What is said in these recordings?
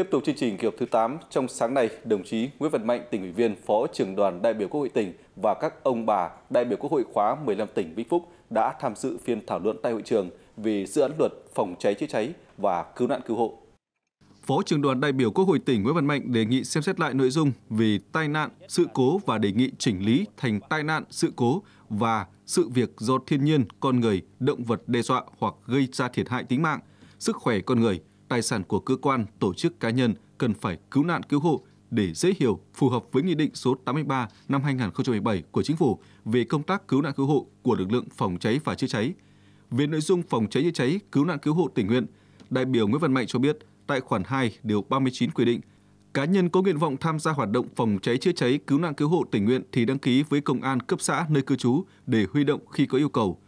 Tiếp tục chương trình kỳ họp thứ 8, trong sáng nay, đồng chí Nguyễn Văn Mạnh, tỉnh ủy viên, Phó trưởng đoàn đại biểu Quốc hội tỉnh và các ông bà đại biểu Quốc hội khóa 15 tỉnh Vĩnh Phúc đã tham dự phiên thảo luận tại hội trường về dự án luật phòng cháy chữa cháy và cứu nạn cứu hộ. Phó trưởng đoàn đại biểu Quốc hội tỉnh Nguyễn Văn Mạnh đề nghị xem xét lại nội dung về tai nạn, sự cố và đề nghị chỉnh lý thành tai nạn, sự cố và sự việc do thiên nhiên, con người, động vật đe dọa hoặc gây ra thiệt hại tính mạng, sức khỏe con người – tài sản của cơ quan, tổ chức cá nhân cần phải cứu nạn cứu hộ để dễ hiểu, phù hợp với Nghị định số 83 năm 2017 của Chính phủ về công tác cứu nạn cứu hộ của lực lượng phòng cháy và chữa cháy. Về nội dung phòng cháy chữa cháy, cứu nạn cứu hộ tình nguyện, đại biểu Nguyễn Văn Mạnh cho biết tại khoản 2 điều 39 quy định Cá nhân có nguyện vọng tham gia hoạt động phòng cháy chữa cháy, cứu nạn cứu hộ tình nguyện thì đăng ký với công an cấp xã nơi cư trú để huy động khi có yêu cầu.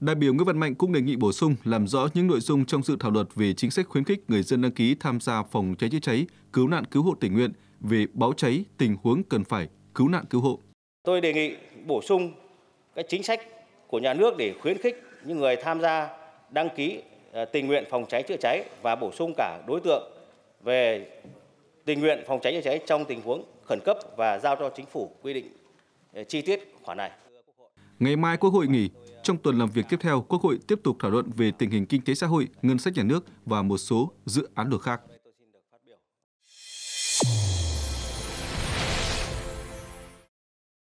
Đại biểu Nguyễn Văn Mạnh cũng đề nghị bổ sung làm rõ những nội dung trong dự thảo luật về chính sách khuyến khích người dân đăng ký tham gia phòng cháy chữa cháy, cứu nạn cứu hộ tình nguyện về báo cháy, tình huống cần phải cứu nạn cứu hộ. Tôi đề nghị bổ sung cái chính sách của nhà nước để khuyến khích những người tham gia đăng ký à, tình nguyện phòng cháy chữa cháy và bổ sung cả đối tượng về tình nguyện phòng cháy chữa cháy trong tình huống khẩn cấp và giao cho chính phủ quy định à, chi tiết khoản này. Ngày mai Quốc hội nghỉ, trong tuần làm việc tiếp theo, Quốc hội tiếp tục thảo luận về tình hình kinh tế xã hội, ngân sách nhà nước và một số dự án luật khác.